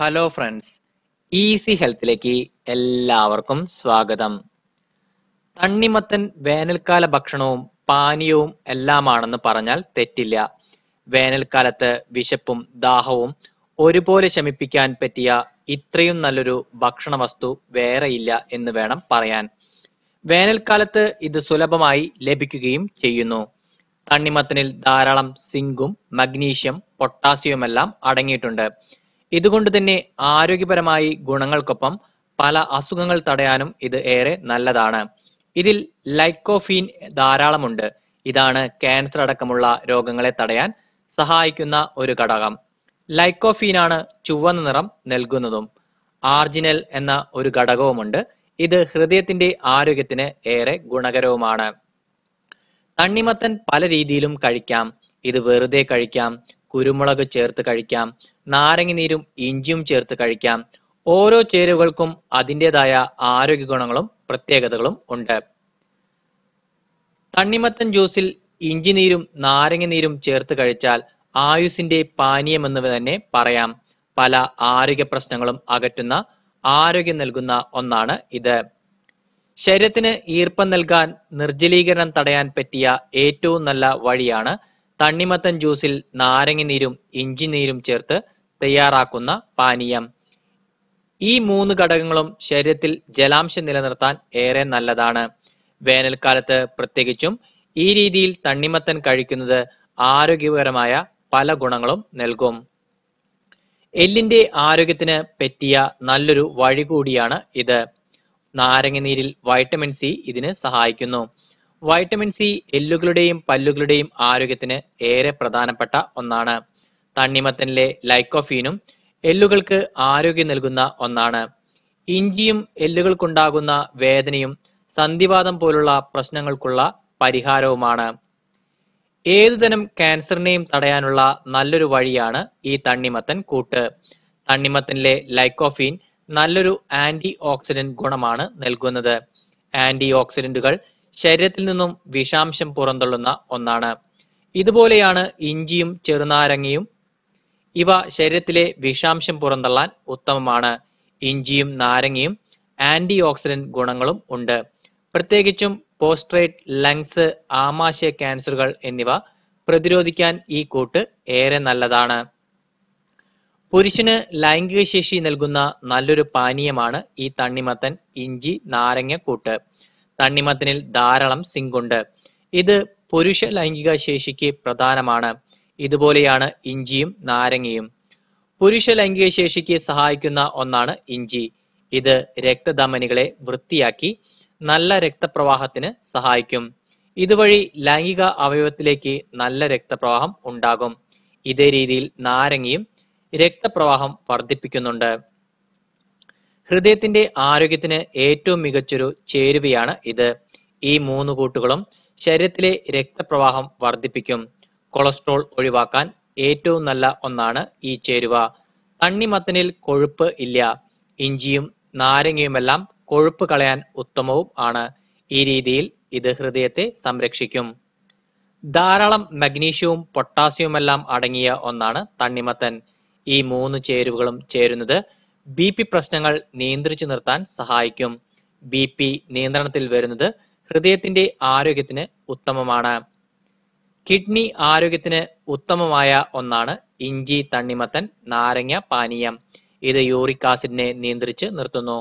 hello friends easy ഹെൽത്തിലേക്ക് എല്ലാവർക്കും സ്വാഗതം തണ്ണിമത്തൻ വേനൽക്കാല ഭക്ഷണവും പാനീയവും എല്ലാമാണെന്ന് പറഞ്ഞാൽ തെറ്റില്ല വേനൽക്കാലത്ത് വിശപ്പും ദാഹവും ഒരുപോലെ ശമിപ്പിക്കാൻ പറ്റിയ ഇത്രയും നല്ലൊരു ഭക്ഷണ വസ്തു വേറെയില്ല എന്ന് വേണം പറയാൻ വേനൽക്കാലത്ത് ഇത് സുലഭമായി ലഭിക്കുകയും ചെയ്യുന്നു തണ്ണിമത്തനിൽ ധാരാളം സിങ്കും മഗ്നീഷ്യം പൊട്ടാസ്യവും എല്ലാം അടങ്ങിയിട്ടുണ്ട് ഇതുകൊണ്ട് തന്നെ ആരോഗ്യപരമായി ഗുണങ്ങൾക്കൊപ്പം പല അസുഖങ്ങൾ തടയാനും ഇത് ഏറെ നല്ലതാണ് ഇതിൽ ലൈക്കോഫീൻ ധാരാളമുണ്ട് ഇതാണ് ക്യാൻസർ അടക്കമുള്ള രോഗങ്ങളെ തടയാൻ സഹായിക്കുന്ന ഒരു ഘടകം ലൈക്കോഫീനാണ് ചുവന്ന നിറം നൽകുന്നതും ആർജിനൽ എന്ന ഒരു ഘടകവുമുണ്ട് ഇത് ഹൃദയത്തിന്റെ ആരോഗ്യത്തിന് ഏറെ ഗുണകരവുമാണ് തണ്ണിമത്തൻ പല രീതിയിലും കഴിക്കാം ഇത് വെറുതെ കഴിക്കാം കുരുമുളക് ചേർത്ത് കഴിക്കാം നാരങ്ങ നീരും ഇഞ്ചിയും ചേർത്ത് കഴിക്കാം ഓരോ ചേരുവകൾക്കും അതിൻ്റെതായ ആരോഗ്യ ഗുണങ്ങളും പ്രത്യേകതകളും ഉണ്ട് തണ്ണിമത്തൻ ജ്യൂസിൽ ഇഞ്ചി നീരും നാരങ്ങ നീരും ചേർത്ത് കഴിച്ചാൽ ആയുസിന്റെ പാനീയമെന്ന് തന്നെ പറയാം പല ആരോഗ്യ പ്രശ്നങ്ങളും അകറ്റുന്ന ആരോഗ്യം നൽകുന്ന ഒന്നാണ് ഇത് ശരീരത്തിന് ഈർപ്പം നൽകാൻ നിർജ്ജലീകരണം തടയാൻ പറ്റിയ ഏറ്റവും നല്ല വഴിയാണ് തണ്ണിമത്തൻ ജ്യൂസിൽ നാരങ്ങ നീരും ഇഞ്ചി നീരും ചേർത്ത് തയ്യാറാക്കുന്ന പാനീയം ഈ മൂന്ന് ഘടകങ്ങളും ശരീരത്തിൽ ജലാംശം നിലനിർത്താൻ ഏറെ നല്ലതാണ് വേനൽക്കാലത്ത് പ്രത്യേകിച്ചും ഈ രീതിയിൽ തണ്ണിമത്തൻ കഴിക്കുന്നത് ആരോഗ്യപരമായ പല ഗുണങ്ങളും നൽകും എല്ലിന്റെ ആരോഗ്യത്തിന് പറ്റിയ നല്ലൊരു വഴി കൂടിയാണ് ഇത് നാരങ്ങ നീരിൽ വൈറ്റമിൻ സി ഇതിന് സഹായിക്കുന്നു വൈറ്റമിൻ സി എല്ലുകളുടെയും പല്ലുകളുടെയും ആരോഗ്യത്തിന് ഏറെ പ്രധാനപ്പെട്ട ഒന്നാണ് തണ്ണിമത്തനിലെ ലൈക്കോഫീനും എല്ലുകൾക്ക് ആരോഗ്യം നൽകുന്ന ഒന്നാണ് ഇഞ്ചിയും എല്ലുകൾക്കുണ്ടാകുന്ന വേദനയും സന്ധിവാദം പോലുള്ള പ്രശ്നങ്ങൾക്കുള്ള പരിഹാരവുമാണ് ഏതുതരം ക്യാൻസറിനെയും തടയാനുള്ള നല്ലൊരു വഴിയാണ് ഈ തണ്ണിമത്തൻ കൂട്ട് തണ്ണിമത്തനിലെ ലൈക്കോഫീൻ നല്ലൊരു ആന്റി ഓക്സിഡന്റ് ഗുണമാണ് നൽകുന്നത് ആന്റി ഓക്സിഡന്റുകൾ ശരീരത്തിൽ നിന്നും വിഷാംശം പുറന്തള്ളുന്ന ഒന്നാണ് ഇതുപോലെയാണ് ഇഞ്ചിയും ചെറുനാരങ്ങയും ഇവ ശരീരത്തിലെ വിഷാംശം പുറന്തള്ളാൻ ഉത്തമമാണ് ഇഞ്ചിയും നാരങ്ങയും ആന്റി ഓക്സിഡന്റ് ഗുണങ്ങളും ഉണ്ട് പ്രത്യേകിച്ചും പോസ്ട്രേറ്റ് ലങ്സ് ആമാശയ ക്യാൻസറുകൾ എന്നിവ പ്രതിരോധിക്കാൻ ഈ കൂട്ട് ഏറെ നല്ലതാണ് പുരുഷന് ലൈംഗിക ശേഷി നൽകുന്ന നല്ലൊരു പാനീയമാണ് ഈ തണ്ണിമത്തൻ ഇഞ്ചി നാരങ്ങ കൂട്ട് തണ്ണിമത്തനിൽ ധാരാളം സിങ്കുണ്ട് ഇത് പുരുഷ ലൈംഗിക ശേഷിക്ക് പ്രധാനമാണ് ഇതുപോലെയാണ് ഇഞ്ചിയും നാരങ്ങയും പുരുഷ ലൈംഗിക ശേഷിക്ക് സഹായിക്കുന്ന ഒന്നാണ് ഇഞ്ചി ഇത് രക്തധമനികളെ വൃത്തിയാക്കി നല്ല രക്തപ്രവാഹത്തിന് സഹായിക്കും ഇതുവഴി ലൈംഗിക അവയവത്തിലേക്ക് നല്ല രക്തപ്രവാഹം ഉണ്ടാകും ഇതേ രീതിയിൽ നാരങ്ങയും രക്തപ്രവാഹം വർദ്ധിപ്പിക്കുന്നുണ്ട് ഹൃദയത്തിന്റെ ആരോഗ്യത്തിന് ഏറ്റവും മികച്ചൊരു ചേരുവയാണ് ഇത് ഈ മൂന്ന് കൂട്ടുകളും ശരീരത്തിലെ രക്തപ്രവാഹം വർദ്ധിപ്പിക്കും കൊളസ്ട്രോൾ ഒഴിവാക്കാൻ ഏറ്റവും നല്ല ഒന്നാണ് ഈ ചേരുവ തണ്ണിമത്തനിൽ കൊഴുപ്പ് ഇല്ല ഇഞ്ചിയും നാരങ്ങയുമെല്ലാം കൊഴുപ്പ് കളയാൻ ഉത്തമവും ആണ് ഈ രീതിയിൽ ഇത് ഹൃദയത്തെ സംരക്ഷിക്കും ധാരാളം മഗ്നീഷ്യവും പൊട്ടാസ്യവുമെല്ലാം അടങ്ങിയ ഒന്നാണ് തണ്ണിമത്തൻ ഈ മൂന്ന് ചേരുവകളും ചേരുന്നത് ബി പി പ്രശ്നങ്ങൾ നിയന്ത്രിച്ചു നിർത്താൻ സഹായിക്കും ബി പി നിയന്ത്രണത്തിൽ വരുന്നത് ഹൃദയത്തിന്റെ ആരോഗ്യത്തിന് ഉത്തമമാണ് കിഡ്നി ആരോഗ്യത്തിന് ഉത്തമമായ ഒന്നാണ് ഇഞ്ചി തണ്ണിമത്തൻ നാരങ്ങ പാനീയം ഇത് യൂറിക് ആസിഡിനെ നിയന്ത്രിച്ച് നിർത്തുന്നു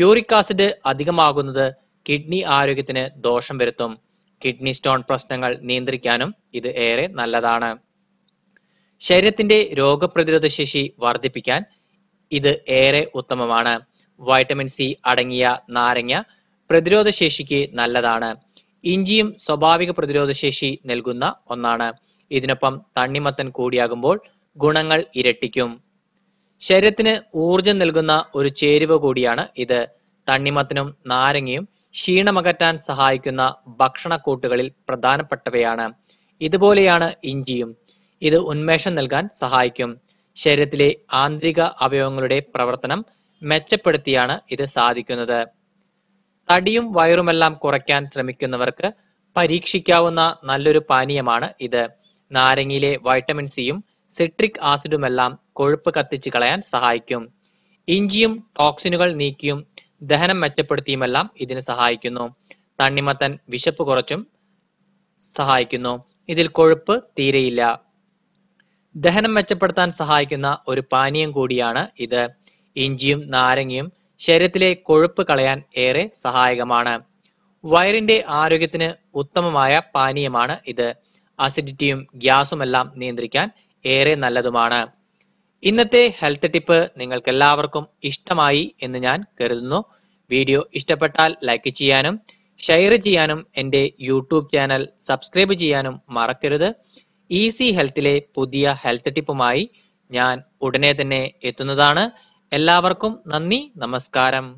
യൂറിക് ആസിഡ് അധികമാകുന്നത് കിഡ്നി ആരോഗ്യത്തിന് ദോഷം വരുത്തും കിഡ്നി സ്റ്റോൺ പ്രശ്നങ്ങൾ നിയന്ത്രിക്കാനും ഇത് ഏറെ നല്ലതാണ് ശരീരത്തിന്റെ രോഗപ്രതിരോധ ശേഷി വർദ്ധിപ്പിക്കാൻ ഇത് ഏറെ ഉത്തമമാണ് വൈറ്റമിൻ സി അടങ്ങിയ നാരങ്ങ പ്രതിരോധ ശേഷിക്ക് നല്ലതാണ് ഇഞ്ചിയും സ്വാഭാവിക പ്രതിരോധ ശേഷി നൽകുന്ന ഒന്നാണ് ഇതിനൊപ്പം തണ്ണിമത്തൻ കൂടിയാകുമ്പോൾ ഗുണങ്ങൾ ഇരട്ടിക്കും ശരീരത്തിന് ഊർജം നൽകുന്ന ഒരു ചേരുവ കൂടിയാണ് ഇത് തണ്ണിമത്തനും നാരങ്ങയും ക്ഷീണമകറ്റാൻ സഹായിക്കുന്ന ഭക്ഷണക്കൂട്ടുകളിൽ പ്രധാനപ്പെട്ടവയാണ് ഇതുപോലെയാണ് ഇഞ്ചിയും ഇത് ഉന്മേഷം നൽകാൻ സഹായിക്കും ശരീരത്തിലെ ആന്തരിക അവയവങ്ങളുടെ പ്രവർത്തനം മെച്ചപ്പെടുത്തിയാണ് ഇത് സാധിക്കുന്നത് തടിയും വയറുമെല്ലാം കുറയ്ക്കാൻ ശ്രമിക്കുന്നവർക്ക് പരീക്ഷിക്കാവുന്ന നല്ലൊരു പാനീയമാണ് ഇത് നാരങ്ങയിലെ വൈറ്റമിൻ സിയും സിട്രിക് ആസിഡുമെല്ലാം കൊഴുപ്പ് കത്തിച്ച് കളയാൻ സഹായിക്കും ഇഞ്ചിയും ടോക്സിനുകൾ നീക്കിയും ദഹനം മെച്ചപ്പെടുത്തിയുമെല്ലാം ഇതിന് സഹായിക്കുന്നു തണ്ണിമത്തൻ വിശപ്പ് കുറച്ചും സഹായിക്കുന്നു ഇതിൽ കൊഴുപ്പ് തീരെയില്ല ദഹനം മെച്ചപ്പെടുത്താൻ സഹായിക്കുന്ന ഒരു പാനീയം കൂടിയാണ് ഇത് ഇഞ്ചിയും നാരങ്ങയും ശരീരത്തിലെ കൊഴുപ്പ് കളയാൻ ഏറെ സഹായകമാണ് വയറിന്റെ ആരോഗ്യത്തിന് ഉത്തമമായ പാനീയമാണ് ഇത് അസിഡിറ്റിയും ഗ്യാസുമെല്ലാം നിയന്ത്രിക്കാൻ ഏറെ നല്ലതുമാണ് ഇന്നത്തെ ഹെൽത്ത് ടിപ്പ് നിങ്ങൾക്ക് എല്ലാവർക്കും ഇഷ്ടമായി എന്ന് ഞാൻ കരുതുന്നു വീഡിയോ ഇഷ്ടപ്പെട്ടാൽ ലൈക്ക് ചെയ്യാനും ഷെയർ ചെയ്യാനും എൻ്റെ യൂട്യൂബ് ചാനൽ സബ്സ്ക്രൈബ് ചെയ്യാനും മറക്കരുത് ഈസി ഹെൽത്തിലെ പുതിയ ഹെൽത്ത് ടിപ്പുമായി ഞാൻ ഉടനെ തന്നെ എത്തുന്നതാണ് എല്ലാവർക്കും നന്ദി നമസ്കാരം